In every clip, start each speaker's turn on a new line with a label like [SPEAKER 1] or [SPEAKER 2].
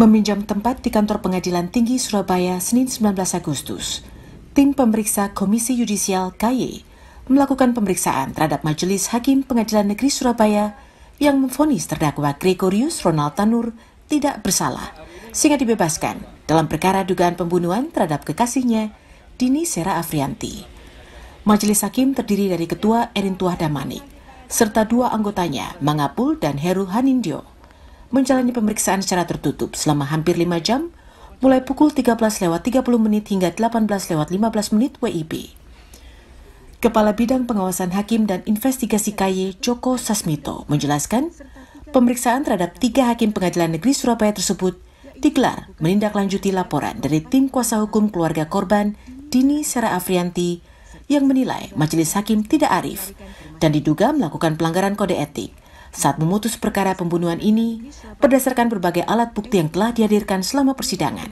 [SPEAKER 1] Meminjam tempat di kantor pengadilan tinggi Surabaya Senin 19 Agustus, tim pemeriksa Komisi Yudisial KY melakukan pemeriksaan terhadap Majelis Hakim Pengadilan Negeri Surabaya yang memfonis terdakwa Gregorius Ronald Tanur tidak bersalah, sehingga dibebaskan dalam perkara dugaan pembunuhan terhadap kekasihnya, Dini Sera Afrianti. Majelis Hakim terdiri dari Ketua Erin Tuah Damanik, serta dua anggotanya, Mangapul dan Heru Hanindyo. Menjalani pemeriksaan secara tertutup selama hampir 5 jam, mulai pukul 13 lewat 30 menit hingga 18 lewat 15 menit WIB. Kepala Bidang Pengawasan Hakim dan Investigasi KY Joko Sasmito menjelaskan, pemeriksaan terhadap tiga hakim pengadilan negeri Surabaya tersebut digelar menindaklanjuti laporan dari tim kuasa hukum keluarga korban Dini Sera Afrianti yang menilai majelis hakim tidak arif dan diduga melakukan pelanggaran kode etik saat memutus perkara pembunuhan ini berdasarkan berbagai alat bukti yang telah dihadirkan selama persidangan.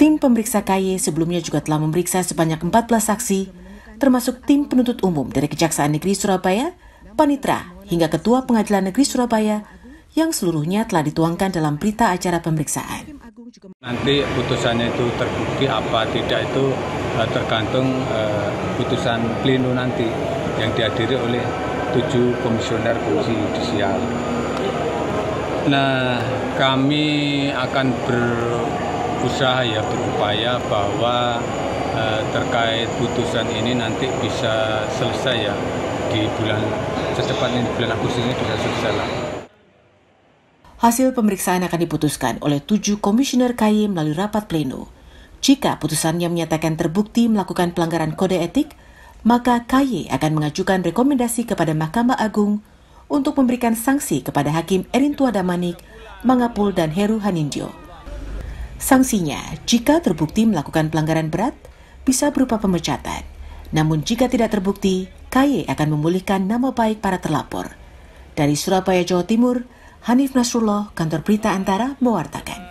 [SPEAKER 1] Tim pemeriksa KY sebelumnya juga telah memeriksa sebanyak 14 saksi, termasuk tim penuntut umum dari Kejaksaan Negeri Surabaya, Panitra, hingga Ketua Pengadilan Negeri Surabaya yang seluruhnya telah dituangkan dalam berita acara pemeriksaan.
[SPEAKER 2] Nanti putusannya itu terbukti apa tidak itu Eh, tergantung eh, putusan pleno nanti yang dihadiri oleh tujuh komisioner komisi yudisial. Nah, kami akan berusaha ya berupaya bahwa eh, terkait putusan ini nanti bisa selesai ya di bulan secepatnya di bulan Agustus ini bisa selesai lah.
[SPEAKER 1] Hasil pemeriksaan akan diputuskan oleh tujuh komisioner KY melalui rapat pleno. Jika putusannya menyatakan terbukti melakukan pelanggaran kode etik, maka KY akan mengajukan rekomendasi kepada Mahkamah Agung untuk memberikan sanksi kepada Hakim Erin Tuadamanik, Mangapul, dan Heru Haninjo. Sanksinya, jika terbukti melakukan pelanggaran berat, bisa berupa pemecatan. Namun jika tidak terbukti, KY akan memulihkan nama baik para terlapor. Dari Surabaya, Jawa Timur, Hanif Nasrullah, Kantor Berita Antara, mewartakan.